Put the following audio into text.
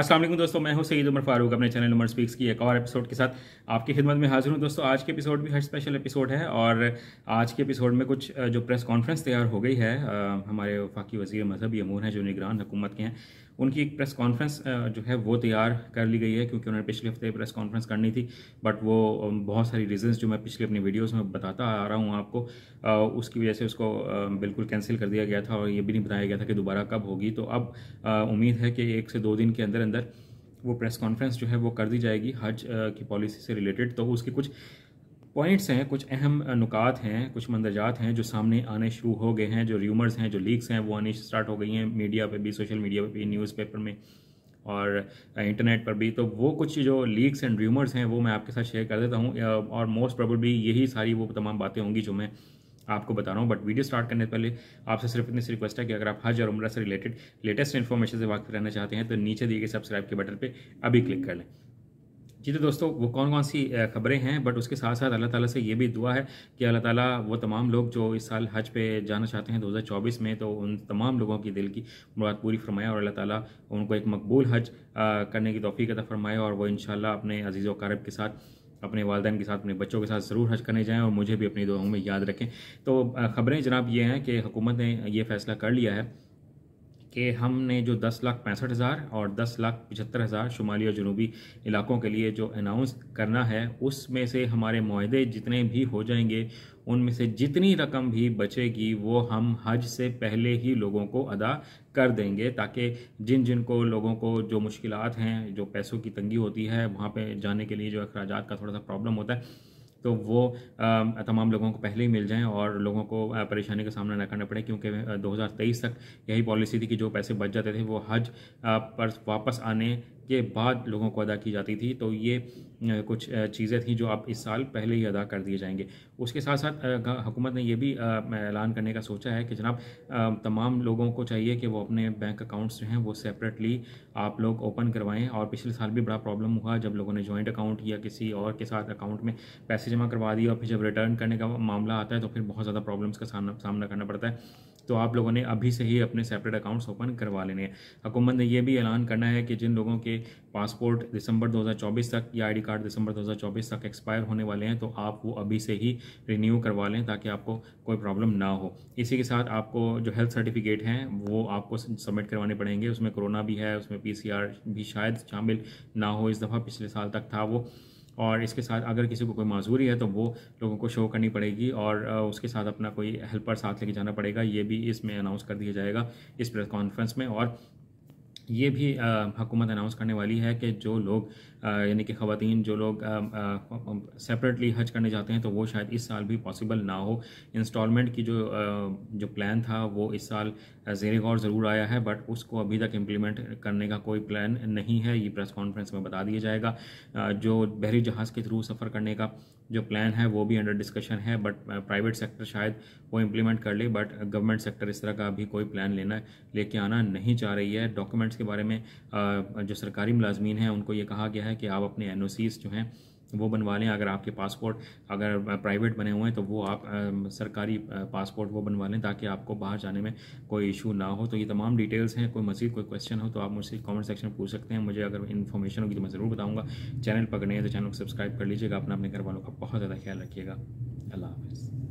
असलम दोस्तों मैं हूं सईद उमर फारूक अपने चैनल उमर स्पीक्स की एक और एपिसोड के साथ आपकी खिदमत में हाजिर हूं दोस्तों आज के एपिसोड भी हर स्पेशल एपिसोड है और आज के एपिसोड में कुछ जो प्रेस कॉन्फ्रेंस तैयार हो गई है आ, हमारे वफाकी वजीर मजहबी अमूर हैं जो निगरान हुकूमत के हैं उनकी एक प्रेस कॉन्फ्रेंस जो है वो तैयार कर ली गई है क्योंकि उन्होंने पिछले हफ्ते प्रेस कॉन्फ्रेंस करनी थी बट वो बहुत सारी रीजंस जो मैं पिछले अपनी वीडियोस में बताता आ रहा हूँ आपको उसकी वजह से उसको बिल्कुल कैंसिल कर दिया गया था और ये भी नहीं बताया गया था कि दोबारा कब होगी तो अब उम्मीद है कि एक से दो दिन के अंदर अंदर वो प्रेस कॉन्फ्रेंस जो है वो कर दी जाएगी हज की पॉलिसी से रिलेटेड तो उसके कुछ पॉइंट्स हैं कुछ अहम नुकात हैं कुछ मंदरजात हैं जो सामने आने शुरू हो गए हैं जो र्यूमर्स हैं जो लीक्स हैं वो आने स्टार्ट हो गई हैं मीडिया पर भी सोशल मीडिया पर भी न्यूज़पेपर में और इंटरनेट uh, पर भी तो वो कुछ जो लीक्स एंड र्यूमर्स हैं वो मैं आपके साथ शेयर कर देता हूँ uh, और मोस्ट प्रोबली यही सारी वो तमाम बातें होंगी जो मैं आपको बता रहा हूँ बट वीडियो स्टार्ट करने से पहले आपसे सिर्फ इतनी सी रिक्वेस्ट है कि अगर आप हज और उम्र से रिलेटेड लेटेस्ट इन्फॉर्मेशन से बात रहना चाहते हैं तो नीचे दिए गए सब्सक्राइब के बटन पर अभी क्लिक कर लें जी तो दोस्तों वो कौन कौन सी खबरें हैं बट उसके साथ साथ अल्लाह ताला से ये भी दुआ है कि अल्लाह ताला वो तमाम लोग जो इस साल हज पे जाना चाहते हैं 2024 में तो उन तमाम लोगों की दिल की मुराद पूरी फरमाया और अल्लाह ताला उनको एक मकबूल हज करने की तोफ़ी अदा फरमाए और वो इन अपने अजीज़ वारब के साथ अपने वालदेन के साथ अपने बच्चों के साथ ज़रूर हज करने जाएँ और मुझे भी अपनी दुआओं में याद रखें तो ख़बरें जनाब ये हैं कि हुकूमत ने यह फ़ैसला कर लिया है कि हमने जो दस लाख पैंसठ हज़ार और दस लाख पचहत्तर हज़ार शुमाली और जनूबी इलाकों के लिए जो अनाउंस करना है उसमें से हमारे माहदे जितने भी हो जाएंगे उनमें से जितनी रकम भी बचेगी वो हम हज से पहले ही लोगों को अदा कर देंगे ताकि जिन जिन को लोगों को जो मुश्किल हैं जो पैसों की तंगी होती है वहाँ पर जाने के लिए जो अखराज का थोड़ा सा प्रॉब्लम होता है तो वो तमाम लोगों को पहले ही मिल जाएँ और लोगों को परेशानी का सामना ना करना पड़े क्योंकि 2023 तक यही पॉलिसी थी कि जो पैसे बच जाते थे वो हज पर वापस आने के बाद लोगों को अदा की जाती थी तो ये कुछ चीज़ें थी जो अब इस साल पहले ही अदा कर दिए जाएंगे उसके साथ साथ हुकूमत ने यह भी ऐलान करने का सोचा है कि जनाब तमाम लोगों को चाहिए कि वो अपने बैंक अकाउंट्स जो हैं वो सेपरेटली आप लोग ओपन करवाएं और पिछले साल भी बड़ा प्रॉब्लम हुआ जब लोगों ने जॉइंट अकाउंट या किसी और के साथ अकाउंट में पैसे जमा करवा दिए और फिर जब रिटर्न करने का मामला आता है तो फिर बहुत ज़्यादा प्रॉब्लम्स का सामना सामना करना पड़ता है तो आप लोगों ने अभी से ही अपने सेपरेट अकाउंट्स ओपन करवा लेने हैं हुकूमत ने यह भी ऐलान करना है कि जिन लोगों के पासपोर्ट दिसंबर 2024 तक या आईडी कार्ड दिसंबर 2024 तक एक्सपायर होने वाले हैं तो आप वो अभी से ही रिन्यू करवा लें ताकि आपको कोई प्रॉब्लम ना हो इसी के साथ आपको जो हेल्थ सर्टिफिकेट हैं वो आपको सबमिट करवाने पड़ेंगे उसमें कोरोना भी है उसमें पी भी शायद शामिल ना हो इस दफ़ा पिछले साल तक था वो और इसके साथ अगर किसी को कोई माजूरी है तो वो लोगों को शो करनी पड़ेगी और उसके साथ अपना कोई हेल्पर साथ लेके जाना पड़ेगा ये भी इसमें अनाउंस कर दिया जाएगा इस प्रेस कॉन्फ्रेंस में और ये भी हुकूमत अनाउंस करने वाली है कि जो लोग यानी कि ख़वातीन जो लोग सेपरेटली हज करने जाते हैं तो वो शायद इस साल भी पॉसिबल ना हो इंस्टॉलमेंट की जो जो प्लान था वो इस साल जेर गौर ज़रूर आया है बट उसको अभी तक इम्प्लीमेंट करने का कोई प्लान नहीं है ये प्रेस कॉन्फ्रेंस में बता दिया जाएगा जो बहरी जहाज़ के थ्रू सफ़र करने का जो प्लान है वो भी अंडर डिस्कशन है बट प्राइवेट सेक्टर शायद वो इम्प्लीमेंट कर ले बट गवर्नमेंट सेक्टर इस तरह का अभी कोई प्लान लेना लेके आना नहीं चाह रही है डॉक्यूमेंट्स के बारे में जो सरकारी मुलाजमीन हैं उनको ये कहा गया है कि आप अपने एन जो हैं वो बनवा लें अगर आपके पासपोर्ट अगर प्राइवेट बने हुए हैं तो वो आप आ, सरकारी पासपोर्ट वो बनवा लें ताकि आपको बाहर जाने में कोई इशू ना हो तो ये तमाम डिटेल्स हैं कोई मजीद कोई क्वेश्चन हो तो आप मुझसे कमेंट सेक्शन में पूछ सकते हैं मुझे अगर इन्फॉर्मेशन होगी तो मैं ज़रूर बताऊँगा चैनल पकड़ने तो चैनल को सब्सक्राइब कर लीजिएगा अपना अपने घर वालों का बहुत ज़्यादा ख्याल रखिएगा अल्लाह हाफिज़